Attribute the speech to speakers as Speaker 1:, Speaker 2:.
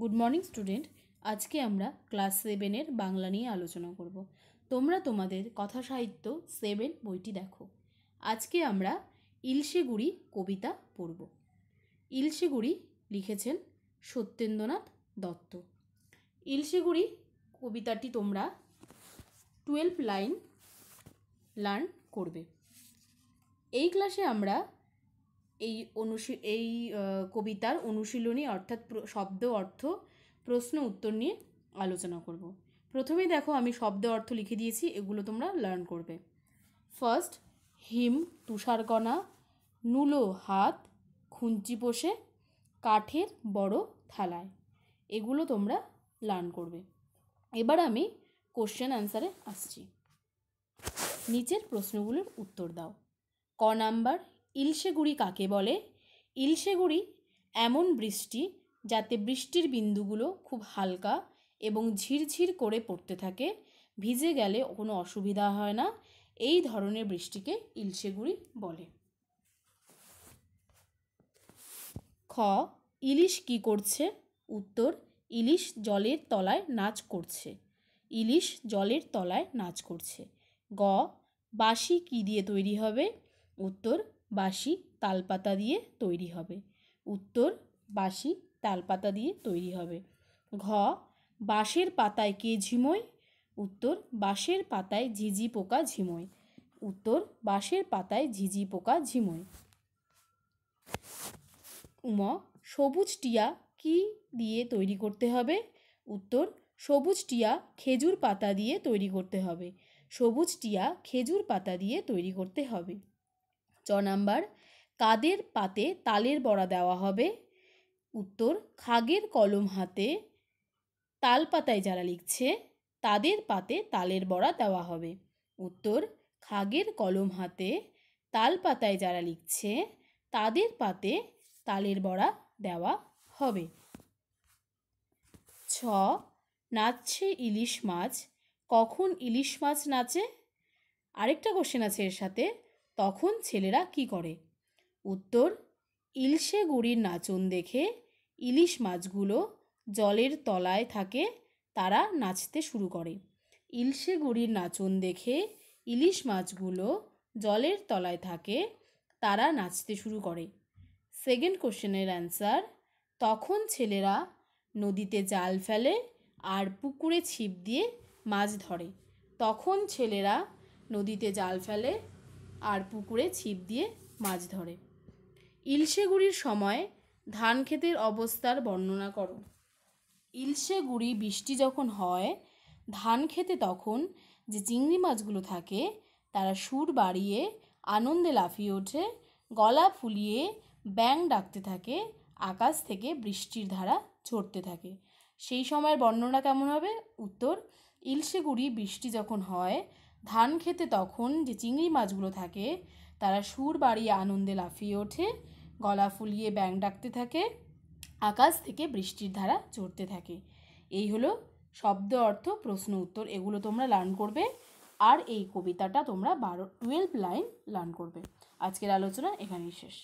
Speaker 1: good morning student আজকে আমরা class সেভেনের বাংলা নিয়ে আলোচনা করব তোমরা তোমাদের কথা সাহিত্য সেভেন বইটি দেখো আজকে আমরা ইলশেগুড়ি কবিতা পড়ব ইলশেগুড়ি লিখেছেন সত্যেন্দ্রনাথ দত্ত ইলশেগুড়ি কবিতাটি তোমরা টুয়েলভ লাইন লার্ন করবে এই ক্লাসে আমরা এই অনুশী এই কবিতার অনুশীলনী অর্থাৎ শব্দ অর্থ প্রশ্ন উত্তর নিয়ে আলোচনা করব প্রথমে দেখো আমি শব্দ অর্থ লিখে দিয়েছি এগুলো তোমরা লার্ন করবে ফার্স্ট হিম তুষারকণা নুলো হাত খুঞ্চি পোষে কাঠের বড় থালায় এগুলো তোমরা লার্ন করবে এবার আমি কোশ্চেন অ্যান্সারে আসছি নিচের প্রশ্নগুলোর উত্তর দাও ক নাম্বার ইলশেগুড়ি কাকে বলে ইলশেগুড়ি এমন বৃষ্টি যাতে বৃষ্টির বিন্দুগুলো খুব হালকা এবং ঝিরঝির করে পড়তে থাকে ভিজে গেলে কোনো অসুবিধা হয় না এই ধরনের বৃষ্টিকে ইলশেগুড়ি বলে খ ইলিশ কি করছে উত্তর ইলিশ জলের তলায় নাচ করছে ইলিশ জলের তলায় নাচ করছে গ বাঁশি কি দিয়ে তৈরি হবে উত্তর বাসি তালপাতা দিয়ে তৈরি হবে উত্তর বাসি তালপাতা দিয়ে তৈরি হবে ঘ বাঁশের পাতায় কে ঝিমোয় উত্তর বাঁশের পাতায় ঝিঝি পোকা ঝিমোয় উত্তর বাঁশের পাতায় ঝিঝি পোকা ঝিমোয় উম সবুজ টিয়া কি দিয়ে তৈরি করতে হবে উত্তর সবুজ টিয়া খেজুর পাতা দিয়ে তৈরি করতে হবে সবুজ টিয়া খেজুর পাতা দিয়ে তৈরি করতে হবে চ নাম্বার কাদের পাতে তালের বড়া দেওয়া হবে উত্তর খাগের কলম হাতে তাল পাতায় যারা লিখছে তাদের পাতে তালের বড়া দেওয়া হবে উত্তর খাগের কলম হাতে তাল পাতায় যারা লিখছে তাদের পাতে তালের বড়া দেওয়া হবে ছ নাচছে ইলিশ মাছ কখন ইলিশ মাছ নাচে আরেকটা কোশ্চেন আছে এর সাথে তখন ছেলেরা কি করে উত্তর ইলশে গুড়ির নাচন দেখে ইলিশ মাছগুলো জলের তলায় থাকে তারা নাচতে শুরু করে ইলশে গুড়ির নাচন দেখে ইলিশ মাছগুলো জলের তলায় থাকে তারা নাচতে শুরু করে সেকেন্ড কোশ্চেনের অ্যান্সার তখন ছেলেরা নদীতে জাল ফেলে আর পুকুরে ছিপ দিয়ে মাছ ধরে তখন ছেলেরা নদীতে জাল ফেলে আর পুকুরে ছিপ দিয়ে মাছ ধরে ইলশেগুড়ির সময় ধান ক্ষেতের অবস্থার বর্ণনা করো ইলশেগুড়ি বৃষ্টি যখন হয় ধান খেতে তখন যে চিংড়ি মাছগুলো থাকে তারা সুর বাড়িয়ে আনন্দে লাফিয়ে ওঠে গলা ফুলিয়ে ব্যাং ডাকতে থাকে আকাশ থেকে বৃষ্টির ধারা ঝরতে থাকে সেই সময়ের বর্ণনা কেমন হবে উত্তর ইলশেগুড়ি বৃষ্টি যখন হয় ধান খেতে তখন যে চিংড়ি মাছগুলো থাকে তারা সুর বাড়িয়ে আনন্দে লাফিয়ে ওঠে গলা ফুলিয়ে ব্যাং ডাকতে থাকে আকাশ থেকে বৃষ্টির ধারা চড়তে থাকে এই হলো শব্দ অর্থ প্রশ্ন উত্তর এগুলো তোমরা লার্ন করবে আর এই কবিতাটা তোমরা বারো টুয়েলভ লাইন লার্ন করবে আজকের আলোচনা এখানেই শেষ